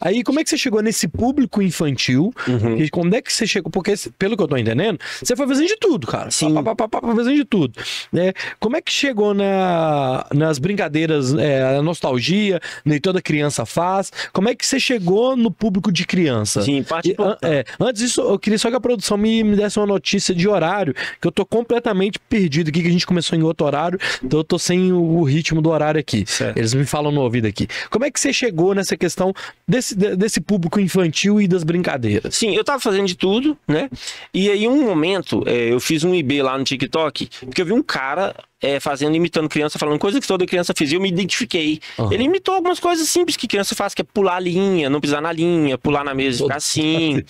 Aí, como é que você chegou nesse público infantil? Uhum. E como é que você chegou? Porque, pelo que eu tô entendendo, você foi fazendo de tudo, cara. Sim. Pá, pá, pá, pá fazendo de tudo. Né? Como é que chegou na, nas brincadeiras, é, a nostalgia, nem né, toda criança faz? Como é que você chegou no público de criança? Sim, parte e, por... é, Antes disso, eu queria só que a produção me, me desse uma notícia de horário, que eu tô completamente perdido aqui, que a gente começou em outro horário, então eu tô sem o, o ritmo do horário aqui. Certo. Eles me falam no ouvido aqui. Como é que você chegou nessa questão desse desse, desse público infantil e das brincadeiras? Sim, eu tava fazendo de tudo, né? E aí, um momento, é, eu fiz um IB lá no TikTok, porque eu vi um cara é, fazendo, imitando criança, falando coisa que toda criança fez, e eu me identifiquei. Uhum. Ele imitou algumas coisas simples que criança faz, que é pular a linha, não pisar na linha, pular na mesa, ficar assim,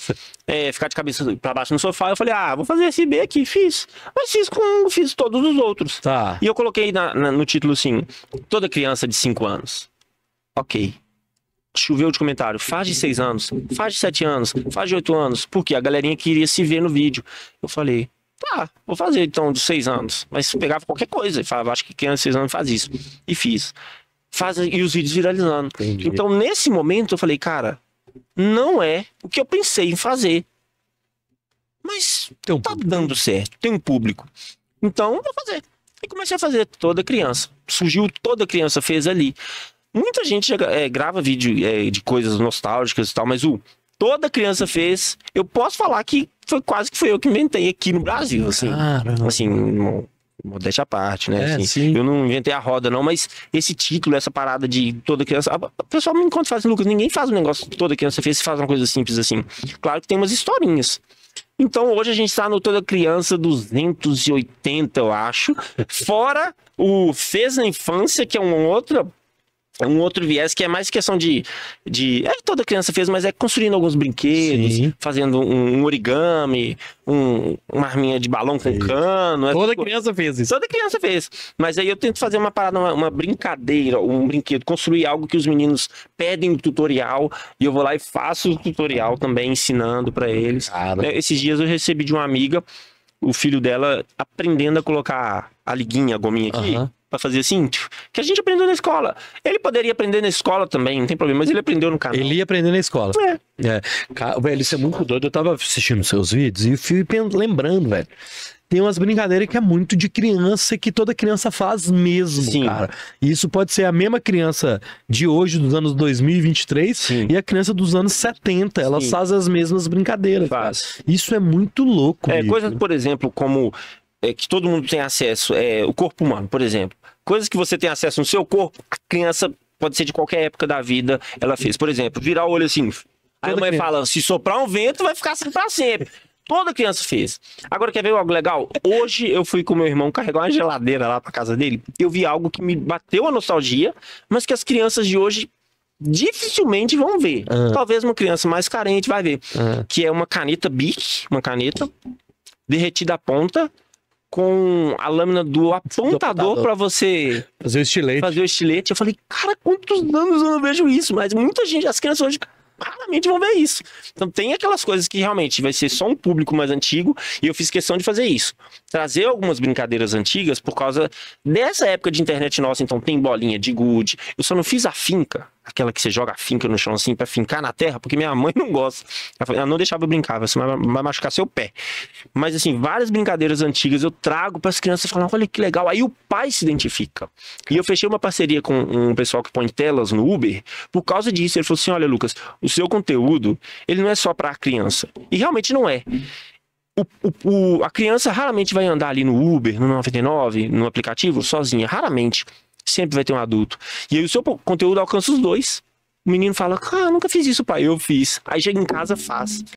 é, ficar de cabeça para baixo no sofá. Eu falei, ah, vou fazer esse B aqui, fiz. Mas fiz com, fiz todos os outros. Tá. E eu coloquei na, na, no título assim, toda criança de 5 anos. Ok choveu de comentário. Faz de seis anos, faz de sete anos, faz de oito anos. Porque a galerinha queria se ver no vídeo. Eu falei, tá, vou fazer então de seis anos. Mas pegava qualquer coisa e falava, acho que criança é de seis anos faz isso. E fiz. Faz, e os vídeos viralizando. Entendi. Então, nesse momento, eu falei, cara, não é o que eu pensei em fazer. Mas um tá público. dando certo, tem um público. Então, vou fazer. E comecei a fazer toda criança. Surgiu toda criança, fez ali. Muita gente é, grava vídeo é, de coisas nostálgicas e tal, mas o toda criança fez. Eu posso falar que foi quase que foi eu que inventei aqui no Brasil, assim. Caramba. Assim, modéstia à parte, né? É, assim, eu não inventei a roda, não, mas esse título, essa parada de toda criança. O pessoal me encontra faz, Lucas, ninguém faz um negócio que toda criança fez, se faz uma coisa simples assim. Claro que tem umas historinhas. Então hoje a gente está no Toda Criança 280, eu acho. Fora o Fez na Infância, que é uma outra um outro viés que é mais questão de, de é, toda criança fez, mas é construindo alguns brinquedos, Sim. fazendo um, um origami, um, uma arminha de balão com Sim. cano. Toda tipo, criança fez isso. Toda criança fez. Mas aí eu tento fazer uma parada, uma, uma, brincadeira, um brinquedo, construir algo que os meninos pedem no tutorial e eu vou lá e faço o tutorial também ensinando para eles. Cara. É, esses dias eu recebi de uma amiga o filho dela aprendendo a colocar a liguinha, a gominha aqui, para fazer assim. Tipo, que a gente aprendeu na escola. Ele poderia aprender na escola também, não tem problema, mas ele aprendeu no canal. Ele ia aprender na escola. É. é. Velho, isso é muito doido. Eu tava assistindo seus vídeos e fui lembrando, velho. Tem umas brincadeiras que é muito de criança, que toda criança faz mesmo, Sim. cara. E isso pode ser a mesma criança de hoje, dos anos 2023, Sim. e a criança dos anos 70. Elas faz fazem as mesmas brincadeiras. Faz. Isso é muito louco. É, coisas, por exemplo, como é, que todo mundo tem acesso, é, o corpo humano, por exemplo coisas que você tem acesso no seu corpo, a criança pode ser de qualquer época da vida, ela fez. Por exemplo, virar o olho assim. Aí a mãe criança. fala: se soprar um vento, vai ficar assim pra sempre. Toda criança fez. Agora, quer ver algo legal? Hoje eu fui com meu irmão carregar uma geladeira lá pra casa dele. Eu vi algo que me bateu a nostalgia, mas que as crianças de hoje dificilmente vão ver. Uhum. Talvez uma criança mais carente vai ver. Uhum. Que é uma caneta Bic, uma caneta derretida a ponta, com a lâmina do apontador para você fazer o estilete. Fazer o estilete. Eu falei, cara, quantos anos eu não vejo isso? Mas muita gente, as crianças hoje raramente vão ver isso. Então tem aquelas coisas que realmente vai ser só um público mais antigo e eu fiz questão de fazer isso. Trazer algumas brincadeiras antigas por causa dessa época de internet nossa, então tem bolinha de gude. Eu só não fiz a finca aquela que você joga a finca no chão assim, para fincar na terra, porque minha mãe não gosta. Ela não deixava eu brincar, você assim, vai machucar seu pé. Mas assim, várias brincadeiras antigas eu trago para as crianças falar, olha que legal. Aí o pai se identifica. E eu fechei uma parceria com um pessoal que põe telas no Uber por causa disso. Ele falou assim: olha, Lucas, o seu conteúdo, ele não é só para a criança. E realmente não é. O, o, o, a criança raramente vai andar ali no Uber, no 99, no aplicativo, sozinha. Raramente sempre vai ter um adulto. E aí o seu conteúdo alcança os dois. O menino fala, ah, nunca fiz isso, pai. Eu fiz. Aí chega em casa, faz.